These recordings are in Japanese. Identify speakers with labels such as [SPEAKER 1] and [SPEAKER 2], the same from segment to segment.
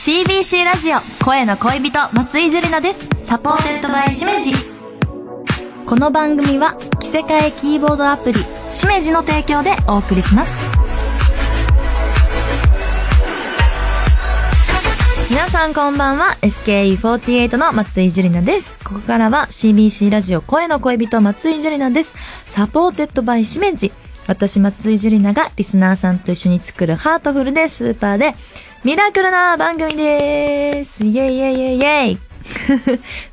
[SPEAKER 1] CBC ラジオ声の恋人松井樹里奈ですサポーテッドバイしめじこの番組は着せ替えキーボードアプリしめじの提供でお送りします皆さんこんばんは SKE48 の松井樹里奈ですここからは CBC ラジオ声の恋人松井樹里奈ですサポーテッドバイしめじ私松井樹里奈がリスナーさんと一緒に作るハートフルでスーパーでミラクルな番組です。イェイイェイイェイイェイ。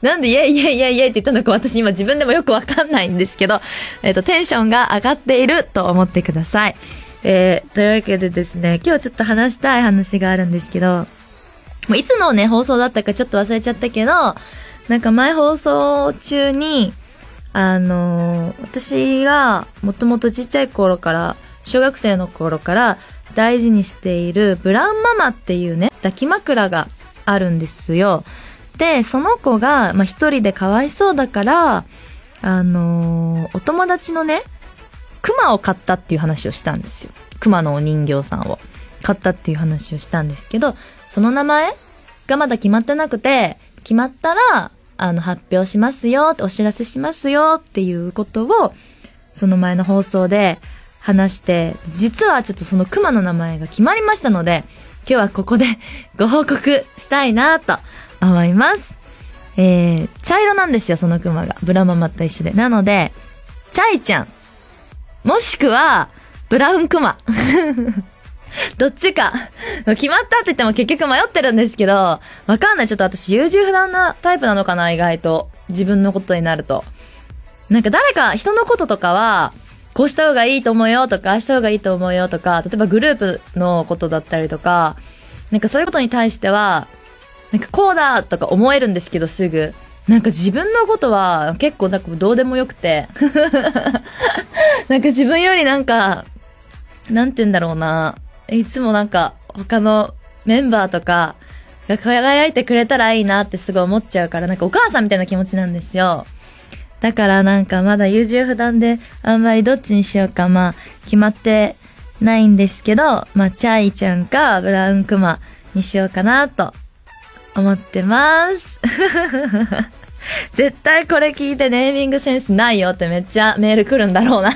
[SPEAKER 1] なんでイェイイェイイェイイェイって言ったのか私今自分でもよくわかんないんですけど、えっ、ー、と、テンションが上がっていると思ってください。えー、というわけでですね、今日ちょっと話したい話があるんですけど、もういつのね、放送だったかちょっと忘れちゃったけど、なんか前放送中に、あのー、私がもともとちっちゃい頃から、小学生の頃から大事にしているブラウンママっていうね、抱き枕があるんですよ。で、その子が、まあ、一人でかわいそうだから、あのー、お友達のね、熊を買ったっていう話をしたんですよ。熊のお人形さんを買ったっていう話をしたんですけど、その名前がまだ決まってなくて、決まったら、あの、発表しますよ、お知らせしますよっていうことを、その前の放送で話して、実はちょっとその熊の名前が決まりましたので、今日はここで ご報告したいなと思います。えー、茶色なんですよ、その熊が。ブラママと一緒で。なので、チャイちゃん。もしくは、ブラウンクマ。どっちか。決まったって言っても結局迷ってるんですけど、わかんない。ちょっと私優柔不断なタイプなのかな、意外と。自分のことになると。なんか誰か、人のこととかは、こうした方がいいと思うよとか、あした方がいいと思うよとか、例えばグループのことだったりとか、なんかそういうことに対しては、なんかこうだとか思えるんですけど、すぐ。なんか自分のことは結構なんかどうでもよくて。なんか自分よりなんか、なんて言うんだろうな。いつもなんか他のメンバーとかが輝いてくれたらいいなってすごい思っちゃうから、なんかお母さんみたいな気持ちなんですよ。だからなんかまだ優柔不断で、あんまりどっちにしようか、まあ、決まってないんですけど、まあ、チャイちゃんか、ブラウンクマにしようかな、と思ってます。絶対これ聞いてネーミングセンスないよってめっちゃメール来るんだろうな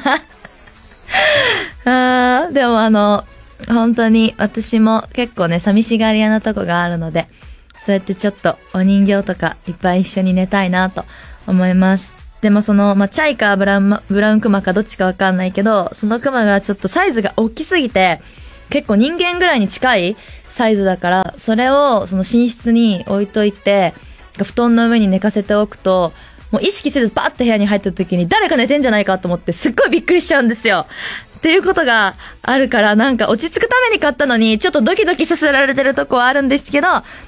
[SPEAKER 1] あでもあの、本当に私も結構ね、寂しがり屋なとこがあるので、そうやってちょっとお人形とかいっぱい一緒に寝たいなと思います。でもその、まあ、チャイかブラウン、ブラウンクマかどっちかわかんないけど、そのクマがちょっとサイズが大きすぎて、結構人間ぐらいに近いサイズだから、それをその寝室に置いといて、布団の上に寝かせておくと、もう意識せずバーって部屋に入った時に誰か寝てんじゃないかと思ってすっごいびっくりしちゃうんですよ。っていうことがあるから、なんか落ち着くために買ったのに、ちょっとドキドキさせられてるとこはあるんですけど、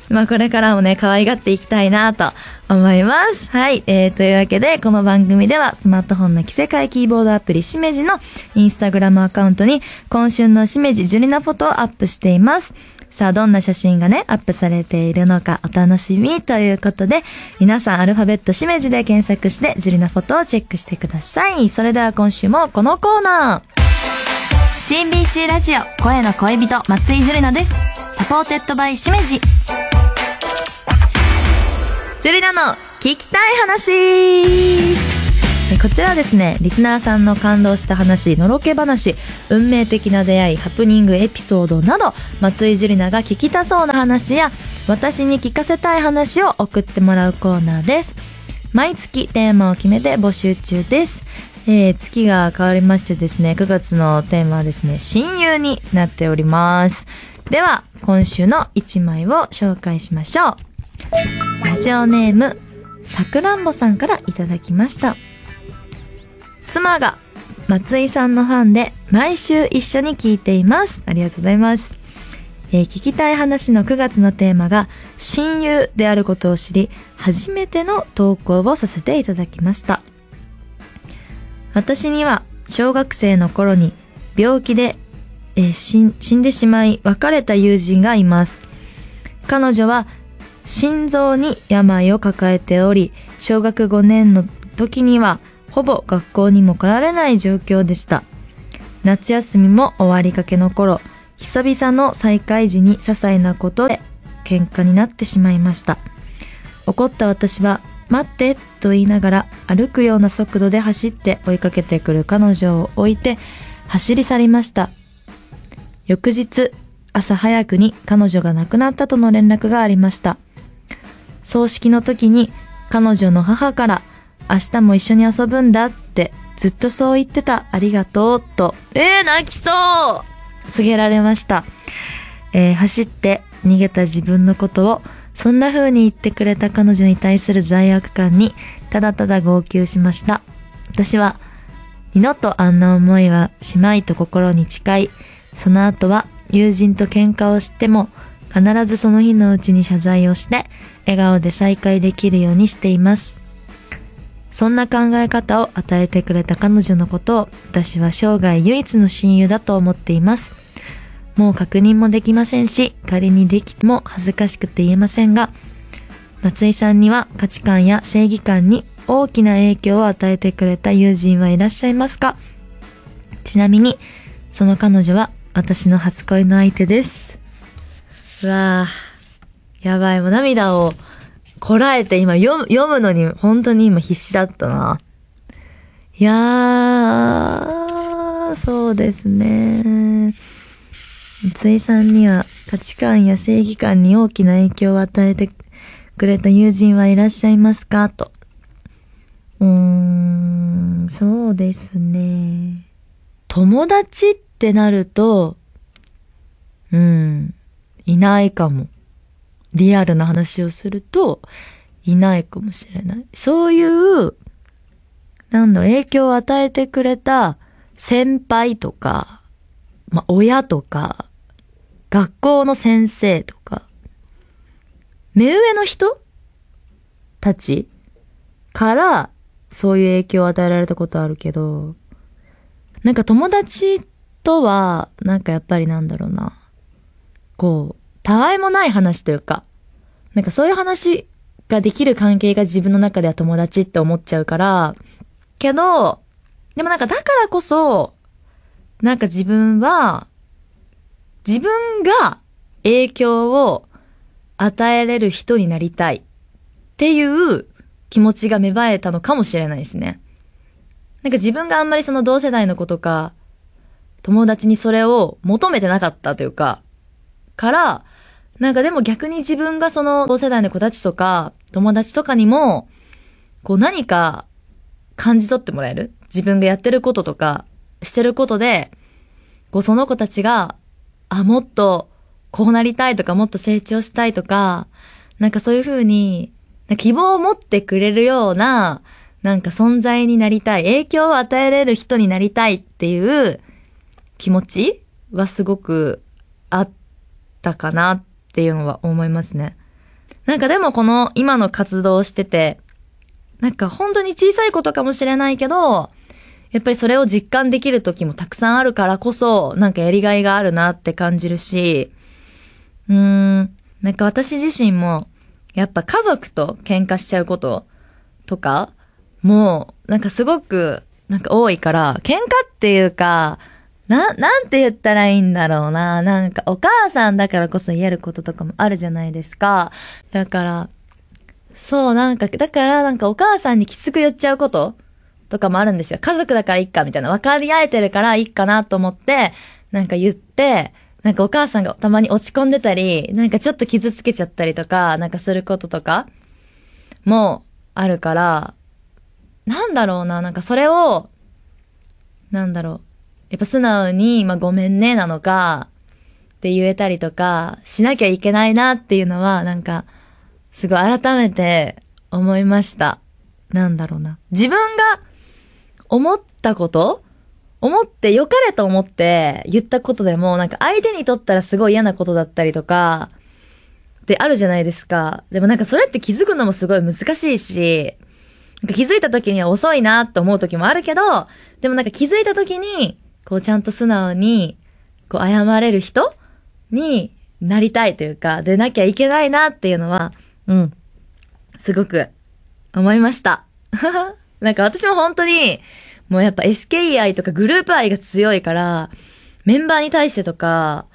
[SPEAKER 1] まあこれからもね、可愛がっていきたいなと思います。はい。えー、というわけで、この番組ではスマートフォンの着せ替えキーボードアプリしめじのインスタグラムアカウントに、今春のしめじジュリナフォトをアップしています。さあ、どんな写真がね、アップされているのかお楽しみということで、皆さんアルファベットしめじで検索して、ジュリナフォトをチェックしてください。それでは今週もこのコーナー。CBC ラジオ声の恋人松井ジュです。サポーテッドバイしめじ。ジの聞きたい話こちらですね、リスナーさんの感動した話、のろけ話、運命的な出会い、ハプニングエピソードなど、松井樹里奈が聞きたそうな話や、私に聞かせたい話を送ってもらうコーナーです。毎月テーマを決めて募集中です。えー、月が変わりましてですね、9月のテーマはですね、親友になっております。では、今週の1枚を紹介しましょう。ラジオネーム、さくらんぼさんからいただきました。妻が松井さんのファンで毎週一緒に聞いています。ありがとうございます。えー、聞きたい話の9月のテーマが親友であることを知り、初めての投稿をさせていただきました。私には小学生の頃に病気で、えー、死んでしまい別れた友人がいます。彼女は心臓に病を抱えており、小学5年の時にはほぼ学校にも来られない状況でした。夏休みも終わりかけの頃、久々の再会時に些細なことで喧嘩になってしまいました。怒った私は待ってと言いながら歩くような速度で走って追いかけてくる彼女を置いて走り去りました。翌日、朝早くに彼女が亡くなったとの連絡がありました。葬式の時に彼女の母から明日も一緒に遊ぶんだってずっとそう言ってたありがとうと、えー、泣きそう告げられました。えー、走って逃げた自分のことをそんな風に言ってくれた彼女に対する罪悪感に、ただただ号泣しました。私は、二度とあんな思いはしまいと心に誓い、その後は友人と喧嘩をしても、必ずその日のうちに謝罪をして、笑顔で再会できるようにしています。そんな考え方を与えてくれた彼女のことを、私は生涯唯一の親友だと思っています。もう確認もできませんし、仮にできても恥ずかしくて言えませんが、松井さんには価値観や正義感に大きな影響を与えてくれた友人はいらっしゃいますかちなみに、その彼女は私の初恋の相手です。うわぁ、やばい、もう涙をこらえて今読むのに本当に今必死だったな。いやー、そうですね。三井さんには価値観や正義感に大きな影響を与えてくれた友人はいらっしゃいますかと。うーん、そうですね。友達ってなると、うん、いないかも。リアルな話をすると、いないかもしれない。そういう、なんだ影響を与えてくれた先輩とか、まあ、親とか、学校の先生とか、目上の人たちから、そういう影響を与えられたことあるけど、なんか友達とは、なんかやっぱりなんだろうな。こう、たわいもない話というか、なんかそういう話ができる関係が自分の中では友達って思っちゃうから、けど、でもなんかだからこそ、なんか自分は、自分が影響を与えれる人になりたいっていう気持ちが芽生えたのかもしれないですね。なんか自分があんまりその同世代の子とか、友達にそれを求めてなかったというか、から、なんかでも逆に自分がその同世代の子たちとか、友達とかにも、こう何か感じ取ってもらえる自分がやってることとか、してることで、こうその子たちが、あ、もっとこうなりたいとか、もっと成長したいとか、なんかそういう風に、希望を持ってくれるような、なんか存在になりたい、影響を与えれる人になりたいっていう気持ちはすごくあったかなっていうのは思いますね。なんかでもこの今の活動をしてて、なんか本当に小さいことかもしれないけど、やっぱりそれを実感できる時もたくさんあるからこそ、なんかやりがいがあるなって感じるし、うーん、なんか私自身も、やっぱ家族と喧嘩しちゃうこととか、もう、なんかすごく、なんか多いから、喧嘩っていうか、な、なんて言ったらいいんだろうな。なんか、お母さんだからこそ言えることとかもあるじゃないですか。だから、そう、なんか、だから、なんかお母さんにきつく言っちゃうこととかもあるんですよ。家族だからいっかみたいな。分かり合えてるからいっかなと思って、なんか言って、なんかお母さんがたまに落ち込んでたり、なんかちょっと傷つけちゃったりとか、なんかすることとか、もあるから、なんだろうな、なんかそれを、なんだろう。やっぱ素直に、まあ、ごめんね、なのか、って言えたりとか、しなきゃいけないなっていうのは、なんか、すごい改めて思いました。なんだろうな。自分が思ったこと思って、良かれと思って言ったことでも、なんか相手にとったらすごい嫌なことだったりとか、ってあるじゃないですか。でもなんかそれって気づくのもすごい難しいし、なんか気づいた時には遅いなと思う時もあるけど、でもなんか気づいた時に、こうちゃんと素直に、こう謝れる人になりたいというか、でなきゃいけないなっていうのは、うん、すごく思いました。なんか私も本当に、もうやっぱ SKE 愛とかグループ愛が強いから、メンバーに対してとか、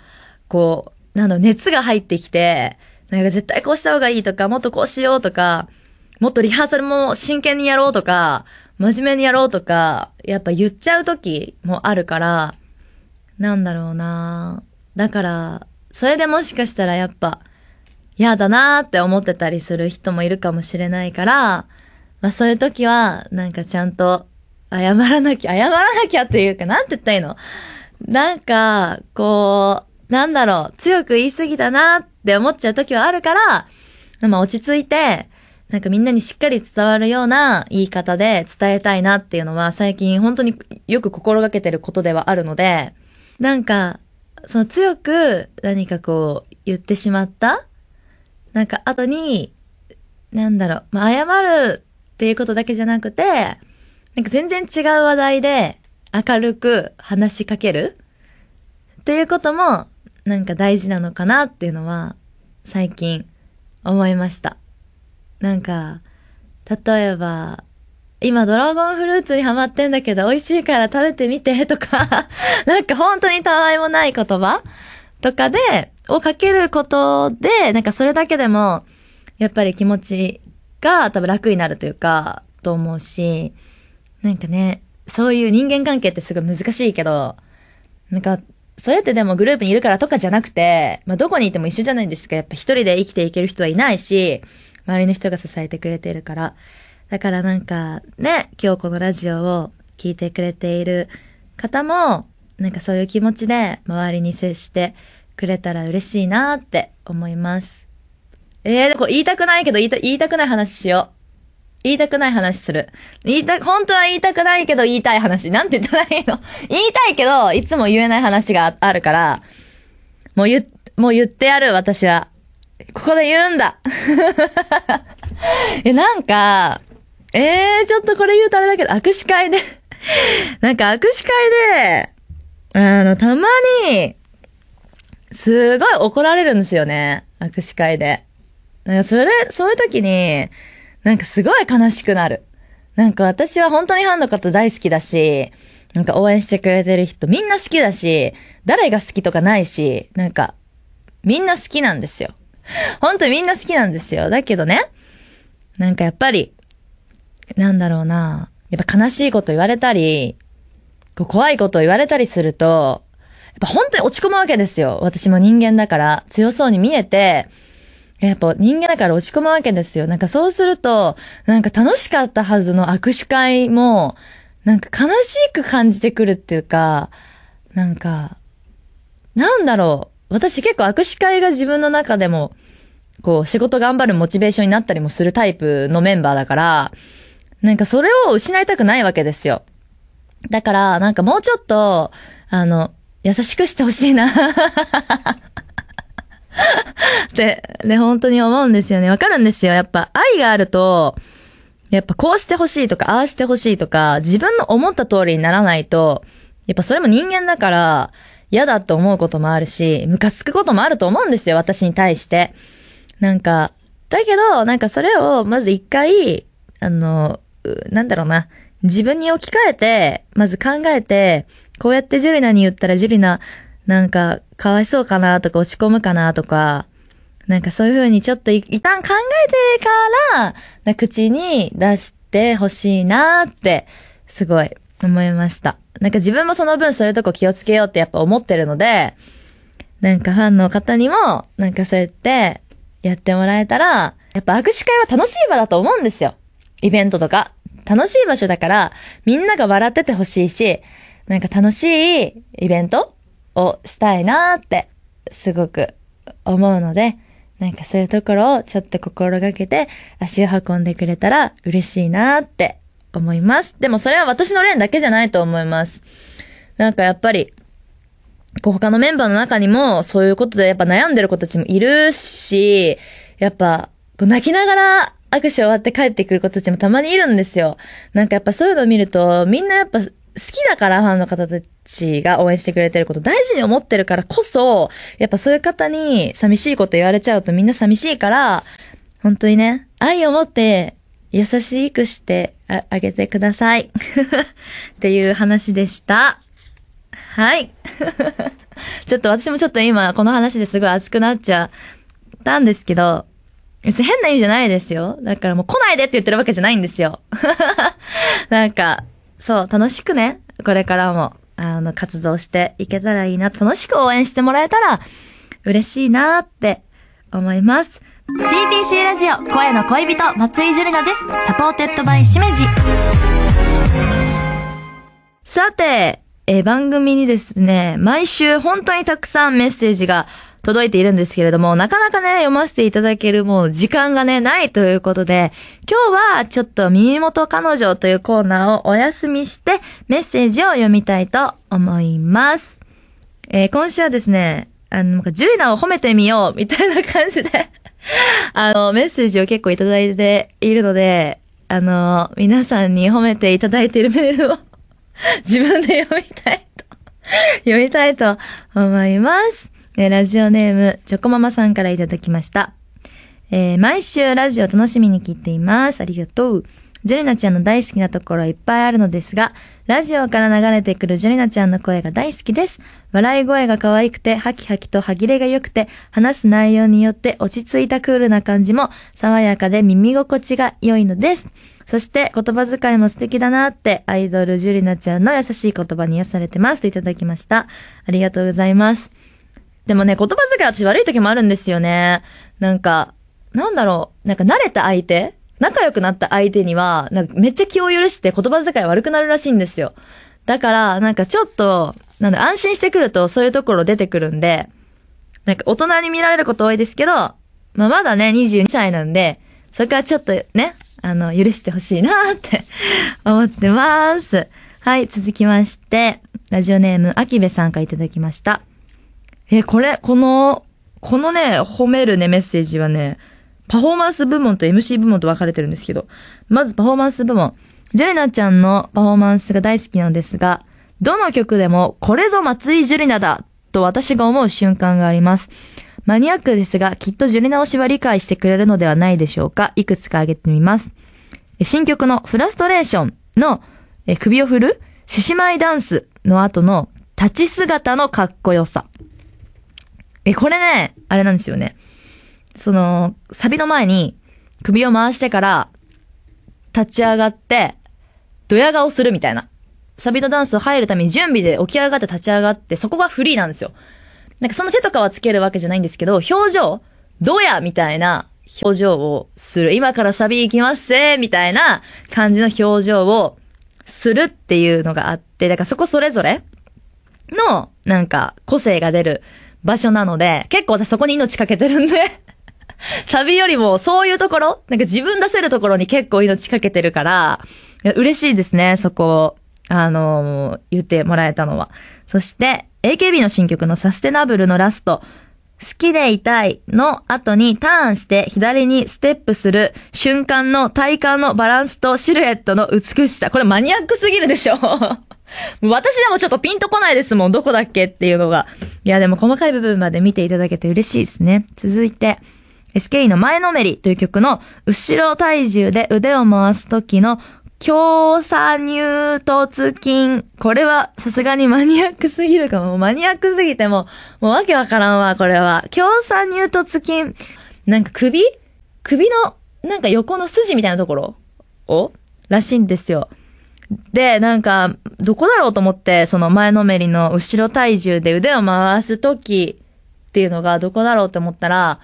[SPEAKER 1] こう、なんだろ、熱が入ってきて、なんか絶対こうした方がいいとか、もっとこうしようとか、もっとリハーサルも真剣にやろうとか、真面目にやろうとか、やっぱ言っちゃう時もあるから、なんだろうなだから、それでもしかしたらやっぱ、嫌だなーって思ってたりする人もいるかもしれないから、まあそういう時は、なんかちゃんと、謝らなきゃ、謝らなきゃっていうか、なんて言ったらいいのなんか、こう、なんだろう、強く言いすぎたなって思っちゃう時はあるから、まあ落ち着いて、なんかみんなにしっかり伝わるような言い方で伝えたいなっていうのは最近本当によく心がけてることではあるので、なんか、その強く何かこう言ってしまったなんか後に、なんだろう、まあ謝るっていうことだけじゃなくて、なんか全然違う話題で明るく話しかけるっていうこともなんか大事なのかなっていうのは最近思いました。なんか、例えば、今ドラゴンフルーツにハマってんだけど美味しいから食べてみてとか なんか本当にたわいもない言葉とかで、をかけることで、なんかそれだけでも、やっぱり気持ちが多分楽になるというか、と思うし、なんかね、そういう人間関係ってすごい難しいけど、なんか、それってでもグループにいるからとかじゃなくて、まあ、どこにいても一緒じゃないですか。やっぱ一人で生きていける人はいないし、周りの人が支えてくれているから。だからなんか、ね、今日このラジオを聞いてくれている方も、なんかそういう気持ちで周りに接してくれたら嬉しいなって思います。ええー、これ言いたくないけど言いた、言いたくない話しよう。言いたくない話する。言いた、本当は言いたくないけど言いたい話。なんて言ったらいいの 言いたいけど、いつも言えない話があるから、もう言、もう言ってやる、私は。ここで言うんだ え、なんか、ええー、ちょっとこれ言うとあれだけど、握手会で なんか握手会で、あの、たまに、すごい怒られるんですよね。握手会で。なんかそれ、そういう時に、なんかすごい悲しくなる。なんか私は本当にファンの方大好きだし、なんか応援してくれてる人みんな好きだし、誰が好きとかないし、なんか、みんな好きなんですよ。本当にみんな好きなんですよ。だけどね、なんかやっぱり、なんだろうな、やっぱ悲しいこと言われたり、怖いこと言われたりすると、やっぱ本当に落ち込むわけですよ。私も人間だから、強そうに見えて、やっぱ人間だから落ち込むわけですよ。なんかそうすると、なんか楽しかったはずの握手会も、なんか悲しく感じてくるっていうか、なんか、なんだろう。私結構握手会が自分の中でも、こう仕事頑張るモチベーションになったりもするタイプのメンバーだから、なんかそれを失いたくないわけですよ。だから、なんかもうちょっと、あの、優しくしてほしいなっ て、ね、本当に思うんですよね。わかるんですよ。やっぱ愛があると、やっぱこうしてほしいとか、ああしてほしいとか、自分の思った通りにならないと、やっぱそれも人間だから、嫌だと思うこともあるし、ムカつくこともあると思うんですよ、私に対して。なんか、だけど、なんかそれを、まず一回、あの、なんだろうな、自分に置き換えて、まず考えて、こうやってジュリナに言ったらジュリナ、なんか、かわいそうかなとか落ち込むかなとか、なんかそういう風にちょっと一旦考えてから、口に出してほしいなって、すごい思いました。なんか自分もその分そういうとこ気をつけようってやっぱ思ってるので、なんかファンの方にも、なんかそうやってやってもらえたら、やっぱ握手会は楽しい場だと思うんですよ。イベントとか。楽しい場所だから、みんなが笑っててほしいし、なんか楽しいイベントをしたいなって、すごく思うので、なんかそういうところをちょっと心がけて足を運んでくれたら嬉しいなって思います。でもそれは私の例だけじゃないと思います。なんかやっぱり、こう他のメンバーの中にもそういうことでやっぱ悩んでる子たちもいるし、やっぱこう泣きながら握手終わって帰ってくる子たちもたまにいるんですよ。なんかやっぱそういうのを見るとみんなやっぱ好きだからファンの方ちが応援してくれてること大事に思ってるからこそ、やっぱそういう方に寂しいこと言われちゃうとみんな寂しいから、本当にね、愛を持って優しくしてああげてください。っていう話でした。はい。ちょっと私もちょっと今この話ですごい熱くなっちゃったんですけど、別に変な意味じゃないですよ。だからもう来ないでって言ってるわけじゃないんですよ。なんか、そう、楽しくね。これからも。あの、活動していけたらいいな、楽しく応援してもらえたら嬉しいなって思います。CBC ラジオ、声の恋人、松井ジュ奈です。サポーテッドバイしめじ。さて、え番組にですね、毎週本当にたくさんメッセージが届いているんですけれども、なかなかね、読ませていただけるもう時間がね、ないということで、今日はちょっと耳元彼女というコーナーをお休みして、メッセージを読みたいと思います。えー、今週はですね、あの、ジュリナを褒めてみようみたいな感じで あの、メッセージを結構いただいているので、あの、皆さんに褒めていただいているメールを 自分で読みたいと読みたいと思います。えラジオネーム、チョコママさんからいただきました。えー、毎週ラジオ楽しみに聞いています。ありがとう。ジュリナちゃんの大好きなところいっぱいあるのですが、ラジオから流れてくるジュリナちゃんの声が大好きです。笑い声が可愛くて、ハキハキと歯切れが良くて、話す内容によって落ち着いたクールな感じも、爽やかで耳心地が良いのです。そして言葉遣いも素敵だなって、アイドルジュリナちゃんの優しい言葉に癒されてますといただきました。ありがとうございます。でもね、言葉遣い私悪い時もあるんですよね。なんか、なんだろう、なんか慣れた相手仲良くなった相手には、なんかめっちゃ気を許して言葉遣い悪くなるらしいんですよ。だから、なんかちょっと、なんだ、安心してくるとそういうところ出てくるんで、なんか大人に見られること多いですけど、まあまだね、22歳なんで、そこはちょっとね、あの、許してほしいなって 思ってます。はい、続きまして、ラジオネーム、秋部さんからいただきました。え、これ、この、このね、褒めるね、メッセージはね、パフォーマンス部門と MC 部門と分かれてるんですけど、まずパフォーマンス部門。ジュリナちゃんのパフォーマンスが大好きなんですが、どの曲でも、これぞ松井ジュリナだと私が思う瞬間があります。マニアックですが、きっとジュリナ推しは理解してくれるのではないでしょうか。いくつか挙げてみます。新曲のフラストレーションの首を振る獅子舞ダンスの後の立ち姿のかっこよさ。え、これね、あれなんですよね。その、サビの前に、首を回してから、立ち上がって、ドヤ顔するみたいな。サビのダンスを入るために準備で起き上がって立ち上がって、そこがフリーなんですよ。なんかその手とかはつけるわけじゃないんですけど、表情ドヤみたいな表情をする。今からサビ行きますせみたいな感じの表情をするっていうのがあって、だからそこそれぞれの、なんか、個性が出る場所なので、結構私そこに命かけてるんで サビよりもそういうところなんか自分出せるところに結構命かけてるから、嬉しいですね、そこあの言ってもらえたのは。そして、AKB の新曲のサステナブルのラスト、好きでいたいの後にターンして左にステップする瞬間の体幹のバランスとシルエットの美しさ。これマニアックすぎるでしょ 私でもちょっとピンとこないですもん。どこだっけっていうのが。いや、でも細かい部分まで見ていただけて嬉しいですね。続いて、SKE の前のめりという曲の、後ろ体重で腕を回す時の、強鎖乳突筋。これはさすがにマニアックすぎるかも。マニアックすぎても、もうわけわからんわ、これは。強鎖乳突筋。なんか首首の、なんか横の筋みたいなところをらしいんですよ。で、なんか、どこだろうと思って、その前のめりの後ろ体重で腕を回すときっていうのがどこだろうと思ったら、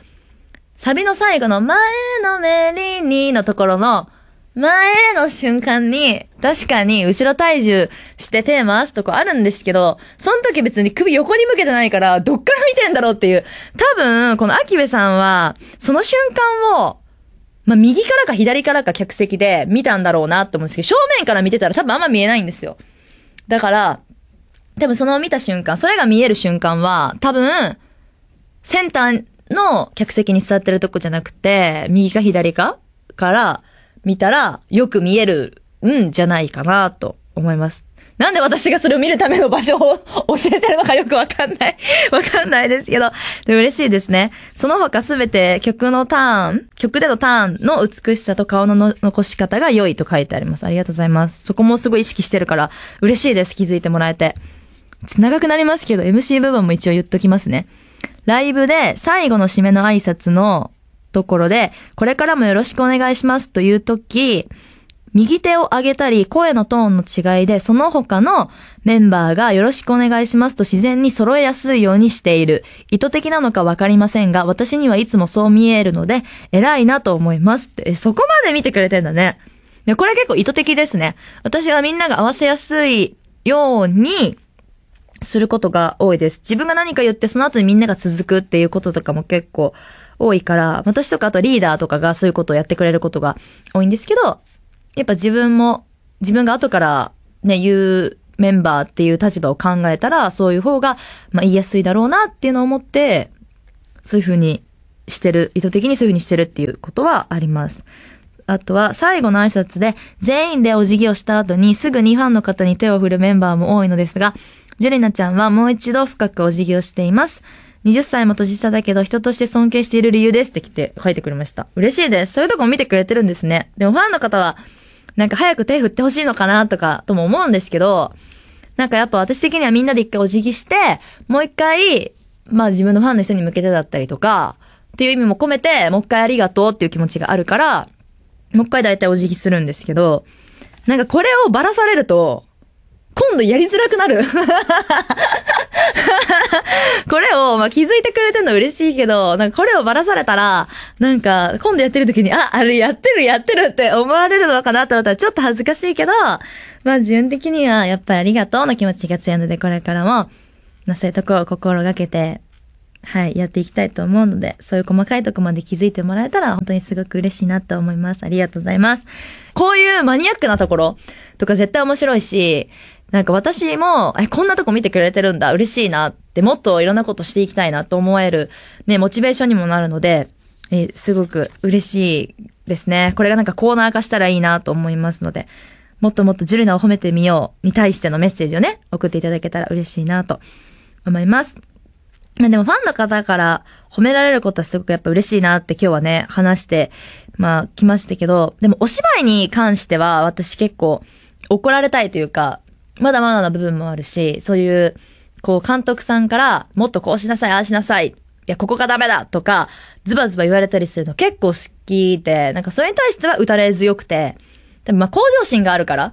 [SPEAKER 1] サビの最後の前のめりにのところの前の瞬間に、確かに後ろ体重して手回すとこあるんですけど、その時別に首横に向けてないから、どっから見てんだろうっていう。多分、この秋部さんは、その瞬間をまあ、右からか左からか客席で見たんだろうなと思うんですけど、正面から見てたら多分あんま見えないんですよ。だから、多分その見た瞬間、それが見える瞬間は、多分、センターの客席に座ってるとこじゃなくて、右か左かから見たら、よく見えるんじゃないかなと思います。なんで私がそれを見るための場所を教えてるのかよくわかんない わかんないですけど。で嬉しいですね。その他すべて曲のターン、曲でのターンの美しさと顔のの残し方が良いと書いてあります。ありがとうございます。そこもすごい意識してるから、嬉しいです。気づいてもらえて。長くなりますけど、MC 部分も一応言っときますね。ライブで最後の締めの挨拶のところで、これからもよろしくお願いしますというとき、右手を上げたり、声のトーンの違いで、その他のメンバーがよろしくお願いしますと自然に揃えやすいようにしている。意図的なのかわかりませんが、私にはいつもそう見えるので、偉いなと思いますって。え、そこまで見てくれてんだね。で、これ結構意図的ですね。私はみんなが合わせやすいように、することが多いです。自分が何か言ってその後にみんなが続くっていうこととかも結構多いから、私とかあとリーダーとかがそういうことをやってくれることが多いんですけど、やっぱ自分も、自分が後からね、言うメンバーっていう立場を考えたら、そういう方が、まあ言いやすいだろうなっていうのを思って、そういうふうにしてる、意図的にそういうふうにしてるっていうことはあります。あとは、最後の挨拶で、全員でお辞儀をした後に、すぐにファンの方に手を振るメンバーも多いのですが、ジュリナちゃんはもう一度深くお辞儀をしています。20歳も年下だけど、人として尊敬している理由ですって来て、書いてくれました。嬉しいです。そういうとこ見てくれてるんですね。でもファンの方は、なんか早く手振ってほしいのかなとか、とも思うんですけど、なんかやっぱ私的にはみんなで一回お辞儀して、もう一回、まあ自分のファンの人に向けてだったりとか、っていう意味も込めて、もう一回ありがとうっていう気持ちがあるから、もう一回大体お辞儀するんですけど、なんかこれをばらされると、今度やりづらくなる これを、まあ、気づいてくれてるの嬉しいけど、なんかこれをばらされたら、なんか、今度やってる時に、あ、あれやってるやってるって思われるのかなと思ったらちょっと恥ずかしいけど、まあ、自分的には、やっぱりありがとうの気持ちが強いので、これからも、まあ、そういうところを心がけて、はい、やっていきたいと思うので、そういう細かいとこまで気づいてもらえたら、本当にすごく嬉しいなと思います。ありがとうございます。こういうマニアックなところとか絶対面白いし、なんか私も、え、こんなとこ見てくれてるんだ、嬉しいなって、もっといろんなことしていきたいなと思える、ね、モチベーションにもなるので、え、すごく嬉しいですね。これがなんかコーナー化したらいいなと思いますので、もっともっとジュリナを褒めてみように対してのメッセージをね、送っていただけたら嬉しいなと思います。まあでもファンの方から褒められることはすごくやっぱ嬉しいなって今日はね、話して、まあ来ましたけど、でもお芝居に関しては私結構怒られたいというか、まだまだな部分もあるし、そういう、こう監督さんからもっとこうしなさい、ああしなさい、いや、ここがダメだとか、ズバズバ言われたりするの結構好きで、なんかそれに対しては打たれ強くて、でもまあ向上心があるからっ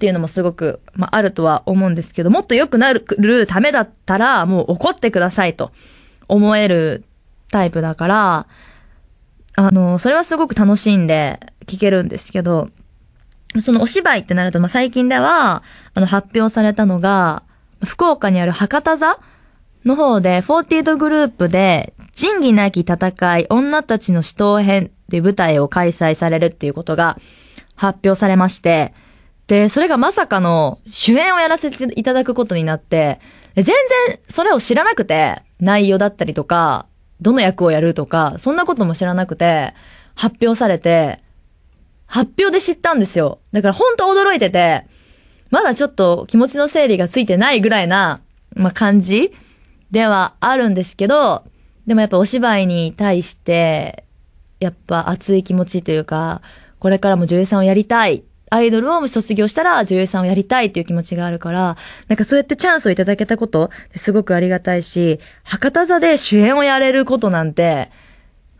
[SPEAKER 1] ていうのもすごく、まああるとは思うんですけど、もっと良くなるためだったら、もう怒ってくださいと思えるタイプだから、あの、それはすごく楽しんで聞けるんですけど、そのお芝居ってなると、まあ、最近では、あの、発表されたのが、福岡にある博多座の方で、48グループで、仁義なき戦い、女たちの死闘編っていう舞台を開催されるっていうことが発表されまして、で、それがまさかの主演をやらせていただくことになって、全然それを知らなくて、内容だったりとか、どの役をやるとか、そんなことも知らなくて、発表されて、発表で知ったんですよ。だから本当驚いてて、まだちょっと気持ちの整理がついてないぐらいな、まあ、感じではあるんですけど、でもやっぱお芝居に対して、やっぱ熱い気持ちというか、これからも女優さんをやりたい。アイドルを卒業したら女優さんをやりたいという気持ちがあるから、なんかそうやってチャンスをいただけたこと、すごくありがたいし、博多座で主演をやれることなんて、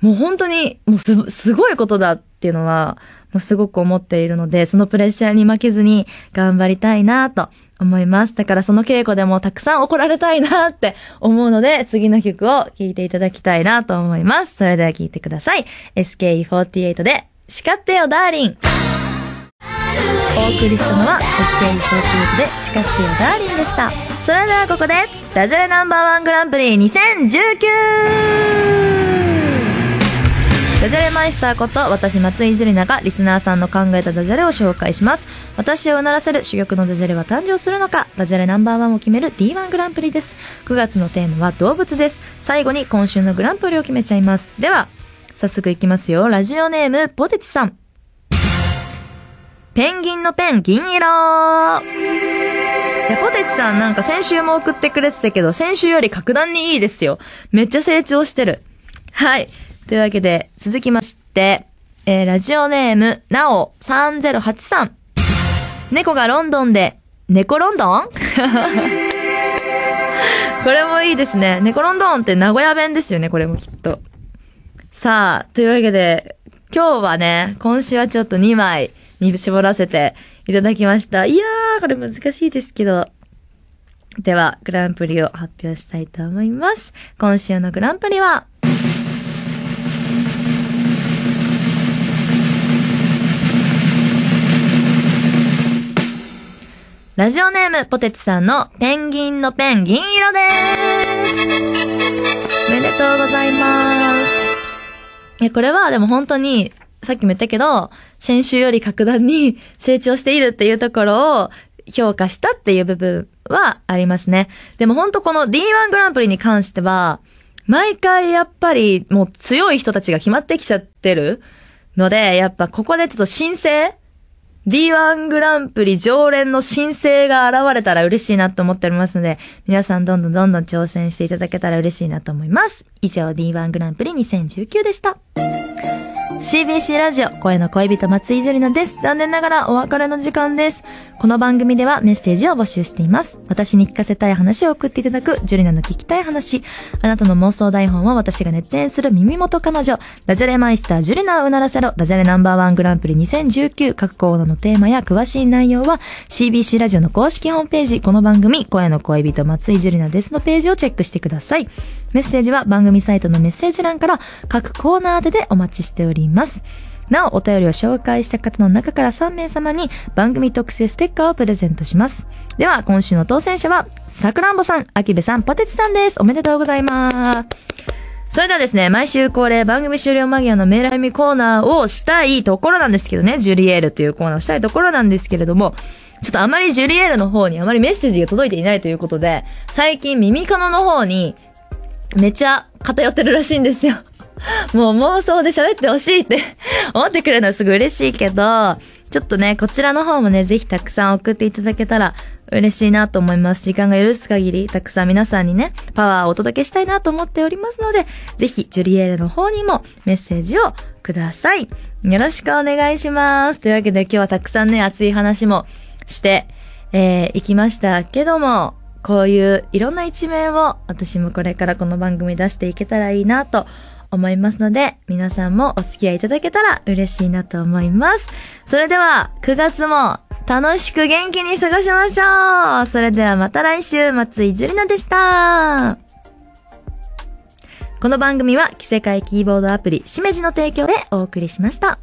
[SPEAKER 1] もう本当に、もうす、すごいことだっていうのは、もすごく思っているので、そのプレッシャーに負けずに頑張りたいなと思います。だからその稽古でもたくさん怒られたいなって思うので、次の曲を聴いていただきたいなと思います。それでは聴いてください。SKE48 で、叱ってよダーリンお送りしたのは SKE48 で叱ってよダーリンでした。それではここで、ダジャレナンバーワングランプリ2019ダジャレマイスターこと私松井樹里奈がリスナーさんの考えたダジャレを紹介します私をうならせる珠玉のダジャレは誕生するのかダジャレナンバーワンを決める D1 グランプリです9月のテーマは動物です最後に今週のグランプリを決めちゃいますでは早速いきますよラジオネームポテチさんペンギンのペン銀色いや、ポテチさんなんか先週も送ってくれてたけど、先週より格段にいいですよ。めっちゃ成長してる。はい。というわけで、続きまして、えー、ラジオネーム、なお3083。猫がロンドンで、猫ロンドン これもいいですね。猫ロンドンって名古屋弁ですよね、これもきっと。さあ、というわけで、今日はね、今週はちょっと2枚に絞らせていただきました。いやー、これ難しいですけど。では、グランプリを発表したいと思います。今週のグランプリは、ラジオネーム、ポテチさんのペンギンのペン、銀色です。おめでとうございます。え、これはでも本当に、さっきも言ったけど、先週より格段に成長しているっていうところを評価したっていう部分はありますね。でも本当この D1 グランプリに関しては、毎回やっぱりもう強い人たちが決まってきちゃってるので、やっぱここでちょっと申請 D1 グランプリ常連の新星が現れたら嬉しいなと思っておりますので、皆さんどんどんどんどん挑戦していただけたら嬉しいなと思います。以上 D1 グランプリ2019でした。CBC ラジオ、声の恋人松井樹里奈です。残念ながらお別れの時間です。この番組ではメッセージを募集しています。私に聞かせたい話を送っていただく、樹里奈の聞きたい話、あなたの妄想台本を私が熱演する耳元彼女、ダジャレマイスター樹里奈をうならせろ、ダジャレナンバーワングランプリ2019各コーナーのテーマや詳しい内容は CBC ラジオの公式ホームページ、この番組、声の恋人松井樹里奈ですのページをチェックしてください。メッセージは番組サイトのメッセージ欄から各コーナー宛てでお待ちしております。なお、お便りを紹介した方の中から3名様に番組特製ステッカーをプレゼントします。では、今週の当選者は、さくらんぼさん、あきべさん、ポテチさんです。おめでとうございます。それではですね、毎週恒例番組終了間際のメール読みコーナーをしたいところなんですけどね、ジュリエールというコーナーをしたいところなんですけれども、ちょっとあまりジュリエールの方にあまりメッセージが届いていないということで、最近耳かのの方にめちゃ偏ってるらしいんですよ。もう妄想で喋ってほしいって 思ってくれるのはすごい嬉しいけど、ちょっとね、こちらの方もね、ぜひたくさん送っていただけたら嬉しいなと思います。時間が許す限り、たくさん皆さんにね、パワーをお届けしたいなと思っておりますので、ぜひ、ジュリエールの方にもメッセージをください。よろしくお願いします。というわけで今日はたくさんね、熱い話もして、えー、行きましたけども、こういういろんな一面を私もこれからこの番組出していけたらいいなと思いますので、皆さんもお付き合いいただけたら嬉しいなと思います。それでは、9月も楽しく元気に過ごしましょうそれではまた来週、松井樹里奈でしたこの番組は、着せ替えキーボードアプリ、しめじの提供でお送りしました。